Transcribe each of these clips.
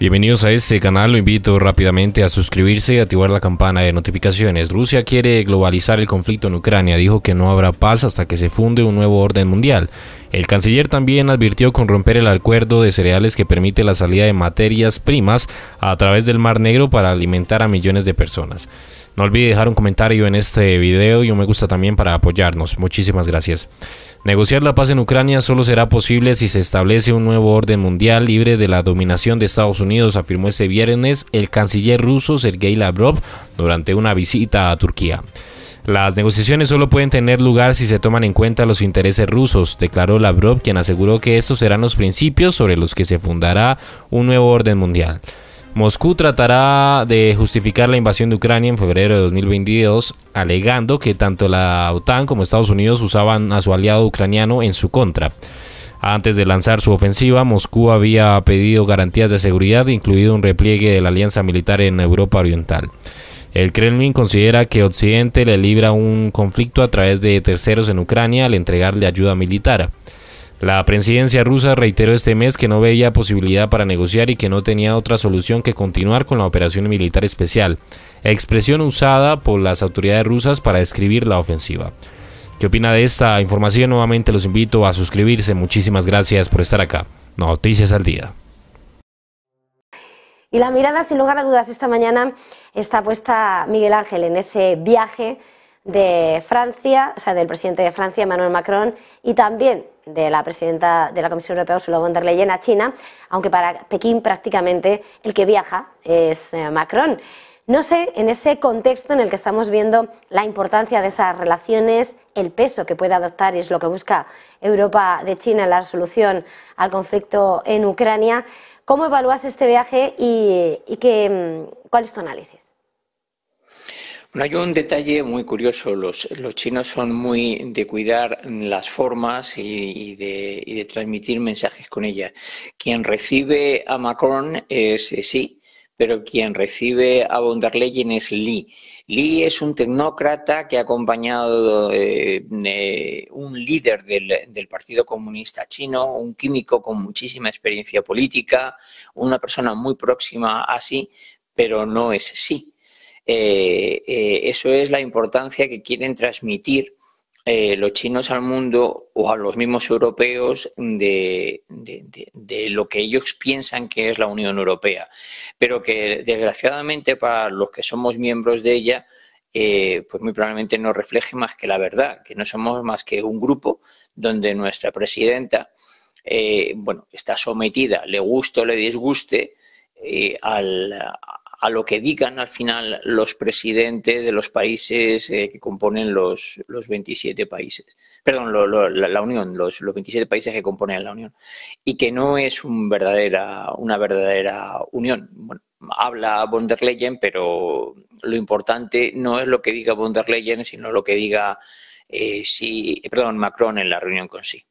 Bienvenidos a este canal, lo invito rápidamente a suscribirse y activar la campana de notificaciones. Rusia quiere globalizar el conflicto en Ucrania, dijo que no habrá paz hasta que se funde un nuevo orden mundial. El canciller también advirtió con romper el acuerdo de cereales que permite la salida de materias primas a través del Mar Negro para alimentar a millones de personas. No olvide dejar un comentario en este video y un me gusta también para apoyarnos. Muchísimas gracias. Negociar la paz en Ucrania solo será posible si se establece un nuevo orden mundial libre de la dominación de Estados Unidos, afirmó este viernes el canciller ruso Sergei Lavrov durante una visita a Turquía. Las negociaciones solo pueden tener lugar si se toman en cuenta los intereses rusos, declaró Lavrov, quien aseguró que estos serán los principios sobre los que se fundará un nuevo orden mundial. Moscú tratará de justificar la invasión de Ucrania en febrero de 2022, alegando que tanto la OTAN como Estados Unidos usaban a su aliado ucraniano en su contra. Antes de lanzar su ofensiva, Moscú había pedido garantías de seguridad, incluido un repliegue de la alianza militar en Europa Oriental. El Kremlin considera que Occidente le libra un conflicto a través de terceros en Ucrania al entregarle ayuda militar. La presidencia rusa reiteró este mes que no veía posibilidad para negociar y que no tenía otra solución que continuar con la operación militar especial, expresión usada por las autoridades rusas para describir la ofensiva. ¿Qué opina de esta información? Nuevamente los invito a suscribirse. Muchísimas gracias por estar acá. Noticias al día. Y la mirada, sin lugar a dudas, esta mañana está puesta Miguel Ángel en ese viaje de Francia, o sea, del presidente de Francia, Emmanuel Macron, y también de la presidenta de la Comisión Europea, Ursula von der Leyen, a China, aunque para Pekín prácticamente el que viaja es eh, Macron. No sé, en ese contexto en el que estamos viendo la importancia de esas relaciones, el peso que puede adoptar, y es lo que busca Europa de China en la solución al conflicto en Ucrania, ¿cómo evalúas este viaje y, y mm, cuál es tu análisis? hay un detalle muy curioso. Los, chinos son muy de cuidar las formas y, de, transmitir mensajes con ellas. Quien recibe a Macron es eh, sí, pero quien recibe a von der Leyen es Li. Li es un tecnócrata que ha acompañado eh, eh, un líder del, del, Partido Comunista Chino, un químico con muchísima experiencia política, una persona muy próxima a sí, pero no es sí eh, eh, eso es la importancia que quieren transmitir eh, los chinos al mundo o a los mismos europeos de, lo que ellos piensan que es la Unión Europea, pero que desgraciadamente para los que somos miembros de ella, pues muy probablemente no refleje más que la verdad, que no somos más que un grupo donde nuestra presidenta, bueno, está sometida, le guste o le disguste, al, a lo que digan al final los presidentes de los países eh, que componen los, los 27 países, perdón, la, la, Unión, los, los, 27 países que componen la Unión, y que no es un verdadera, una verdadera unión. habla von der Leyen, pero lo importante no es lo que diga von der Leyen, sino lo que diga eh, si, perdón, Macron en la reunión con sí.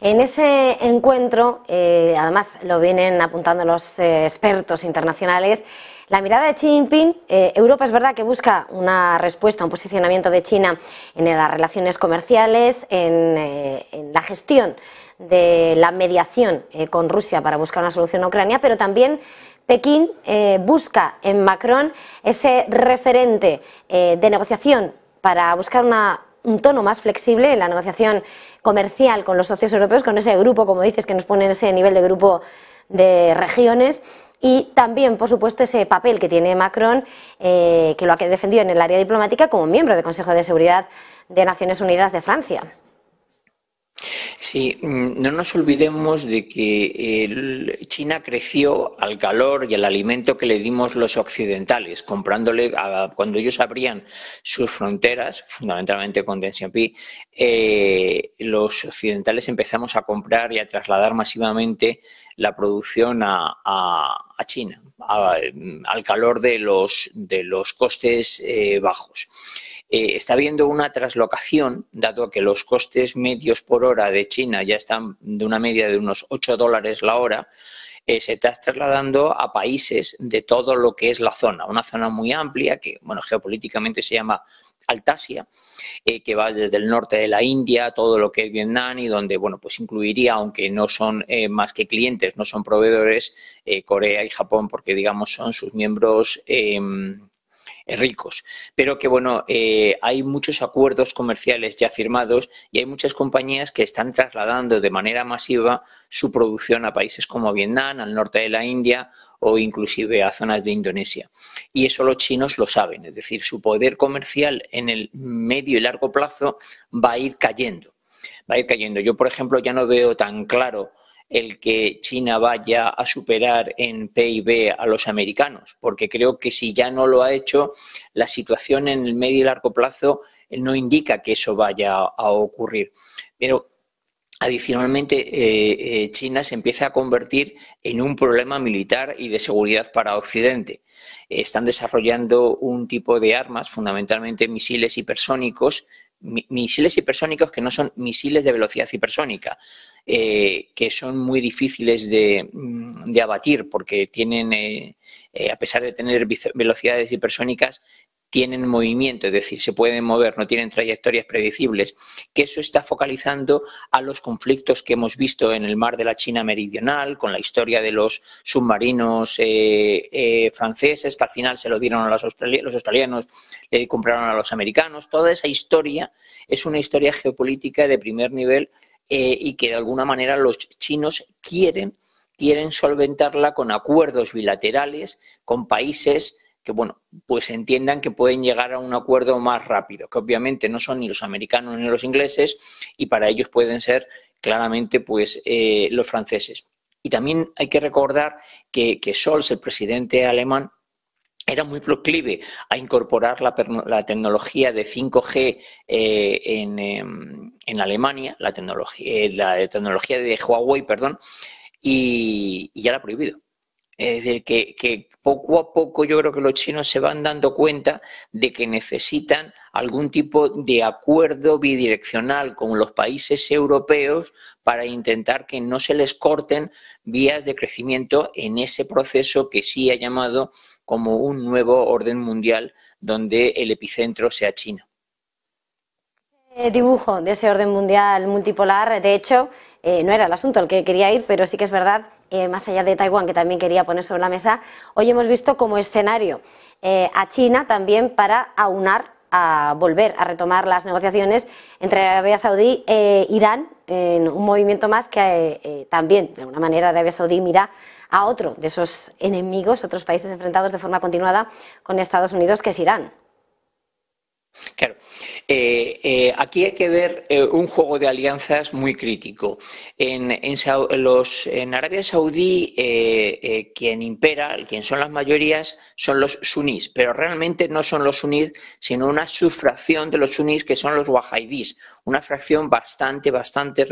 En ese encuentro, eh, además lo vienen apuntando los eh, expertos internacionales, la mirada de Xi Jinping, eh, Europa es verdad que busca una respuesta, un posicionamiento de China en las relaciones comerciales, en, la gestión de la mediación con Rusia para buscar una solución a Ucrania, pero también Pekín busca en Macron ese referente de negociación para buscar una un tono más flexible en la negociación comercial con los socios europeos, con ese grupo, como dices, que nos pone en ese nivel de grupo de regiones. Y también, por supuesto, ese papel que tiene Macron, eh, que lo ha defendido en el área diplomática como miembro del Consejo de Seguridad de Naciones Unidas de Francia. Sí, mm, no nos olvidemos de que China creció al calor y al alimento que le dimos los occidentales, comprándole cuando ellos abrían sus fronteras, fundamentalmente con Deng Xiaoping, eh, los occidentales empezamos a comprar y a trasladar masivamente la producción a, China, al calor de los, de los costes eh, bajos. Eh, está habiendo una traslocación, dado que los costes medios por hora de China ya están de una media de unos 8 dólares la hora, eh, se está trasladando a países de todo lo que es la zona, una zona muy amplia que, bueno, geopolíticamente se llama Altasia, eh, que va desde el norte de la India, todo lo que es Vietnam y donde, bueno, pues incluiría, aunque no son más que clientes, no son proveedores, Corea y Japón, porque digamos son sus miembros em, eh, ricos. Pero que bueno, eh, hay muchos acuerdos comerciales ya firmados y hay muchas compañías que están trasladando de manera masiva su producción a países como Vietnam, al norte de la India o inclusive a zonas de Indonesia. Y eso los chinos lo saben, es decir, su poder comercial en el medio y largo plazo va a ir cayendo. Va a ir cayendo. Yo, por ejemplo, ya no veo tan claro el que China vaya a superar en PIB a los americanos, porque creo que si ya no lo ha hecho, la situación en el medio y largo plazo eh, no indica que eso vaya a ocurrir. Pero adicionalmente, eh, eh, China se empieza a convertir en un problema militar y de seguridad para Occidente están desarrollando un tipo de armas, fundamentalmente misiles hipersónicos, misiles hipersónicos que no son misiles de velocidad hipersónica, eh, que son muy difíciles de, mm, abatir porque tienen, eh, eh, a pesar de tener velocidades hipersónicas, tienen movimiento, es decir, se pueden mover, no tienen trayectorias predecibles, que eso está focalizando a los conflictos que hemos visto en el mar de la China meridional, con la historia de los submarinos eh, eh, franceses, que al final se lo dieron a los, australianos, le compraron a los americanos. Toda esa historia es una historia geopolítica de primer nivel eh, y que de alguna manera los chinos quieren quieren solventarla con acuerdos bilaterales con países que bueno, pues entiendan que pueden llegar a un acuerdo más rápido, que obviamente no son ni los americanos ni los ingleses y para ellos pueden ser claramente pues eh, los franceses. Y también hay que recordar que, que Scholz, el presidente alemán, era muy proclive a incorporar la, tecnología de 5G eh, em, en, Alemania, la tecnología, eh, la tecnología de Huawei, perdón, y, y ya la ha prohibido. Es que, poco a poco yo creo que los chinos se van dando cuenta de que necesitan algún tipo de acuerdo bidireccional con los países europeos para intentar que no se les corten vías de crecimiento en ese proceso que sí ha llamado como un nuevo orden mundial donde el epicentro sea chino. Eh, dibujo de ese orden mundial multipolar, de hecho, eh, no era el asunto al que quería ir, pero sí que es verdad eh, más allá de Taiwán, que también quería poner sobre la mesa, hoy hemos visto como escenario eh, a China también para aunar a volver a retomar las negociaciones entre Arabia Saudí e Irán en un movimiento más que eh, también, de alguna manera, Arabia Saudí mira a otro de esos enemigos, otros países enfrentados de forma continuada con Estados Unidos, que es Irán. Claro, eh, eh, aquí hay que ver eh, un juego de alianzas muy crítico. En, Arabia Saudí, quien impera, quien son las mayorías, son los sunís, pero realmente no son los sunís, sino una subfracción de los sunís que son los wahidís, una fracción bastante, bastante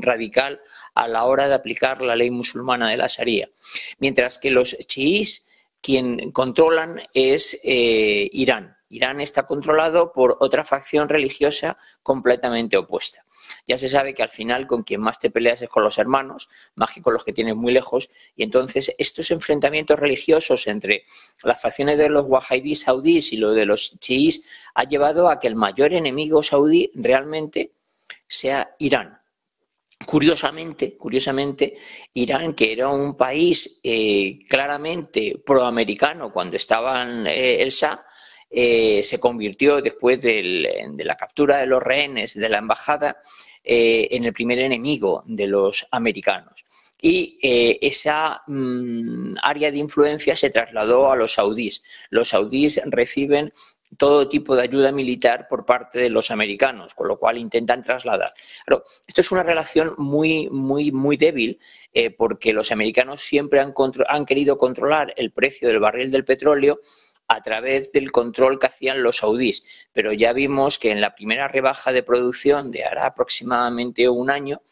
radical a la hora de aplicar la ley musulmana de la Sharia. Mientras que los chiís, quien controlan es Irán Irán está controlado por otra facción religiosa completamente opuesta. Ya se sabe que al final con quien más te peleas es con los hermanos, más que con los que tienes muy lejos, y entonces estos enfrentamientos religiosos entre las facciones de los wahhabíes saudíes y los de los chiíes ha llevado a que el mayor enemigo saudí realmente sea Irán. Curiosamente, curiosamente, Irán, que era un país eh, claramente proamericano cuando estaban eh, el Shah, eh, se convirtió después de la captura de los rehenes de la embajada eh, en el primer enemigo de los americanos. Y eh, esa mm, área de influencia se trasladó a los saudíes. Los saudíes reciben todo tipo de ayuda militar por parte de los americanos, con lo cual intentan trasladar. esto es una relación muy, muy, muy débil, porque los americanos siempre han, querido controlar el precio del barril del petróleo a través del control que hacían los saudíes. Pero ya vimos que en la primera rebaja de producción de hará aproximadamente un año,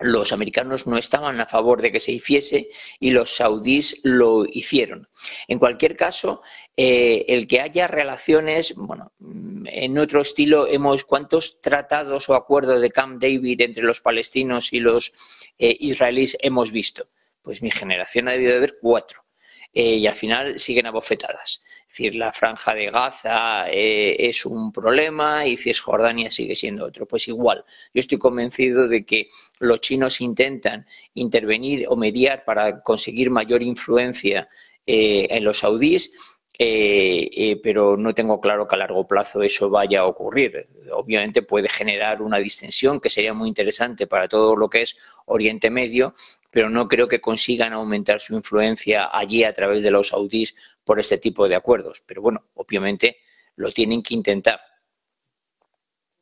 los americanos no estaban a favor de que se hiciese y los saudíes lo hicieron. En cualquier caso, eh, el que haya relaciones, bueno, en otro estilo hemos cuántos tratados o acuerdos de Camp David entre los palestinos y los eh, israelíes hemos visto. Pues mi generación ha debido de haber cuatro. Eh, y al final siguen abofetadas. Es decir, la franja de Gaza eh, es un problema y Cisjordania sigue siendo otro. Pues igual, yo estoy convencido de que los chinos intentan intervenir o mediar para conseguir mayor influencia eh, en los saudíes, pero no tengo claro que a largo plazo eso vaya a ocurrir. Obviamente puede generar una distensión que sería muy interesante para todo lo que es Oriente Medio pero no creo que consigan aumentar su influencia allí a través de los saudíes por este tipo de acuerdos. Pero bueno, obviamente lo tienen que intentar.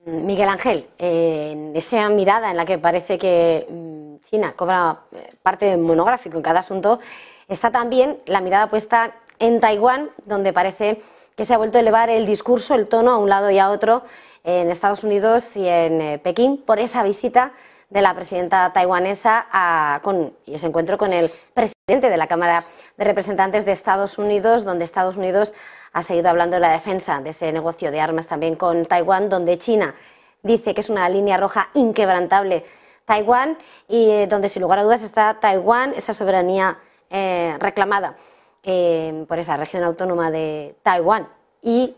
Miguel Ángel, en esa mirada en la que parece que mm, China cobra eh, parte monográfico en cada asunto, está también la mirada puesta en Taiwán, donde parece que se ha vuelto a elevar el discurso, el tono a un lado y a otro en Estados Unidos y en eh, Pekín por esa visita de la presidenta taiwanesa con, y ese encuentro con el presidente de la Cámara de Representantes de Estados Unidos, donde Estados Unidos ha seguido hablando de la defensa de ese negocio de armas también con Taiwán, donde China dice que es una línea roja inquebrantable Taiwán y eh, donde sin lugar a dudas está Taiwán, esa soberanía eh, reclamada eh, por esa región autónoma de Taiwán y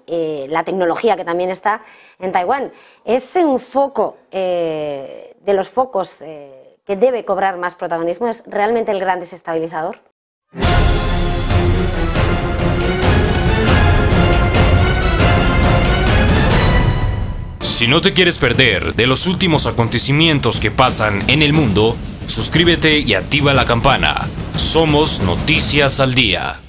la tecnología que también está en Taiwán. ese un foco de los focos eh, que debe cobrar más protagonismo es realmente el gran desestabilizador? Si no te quieres perder de los últimos acontecimientos que pasan en el mundo, suscríbete y activa la campana. Somos Noticias al Día.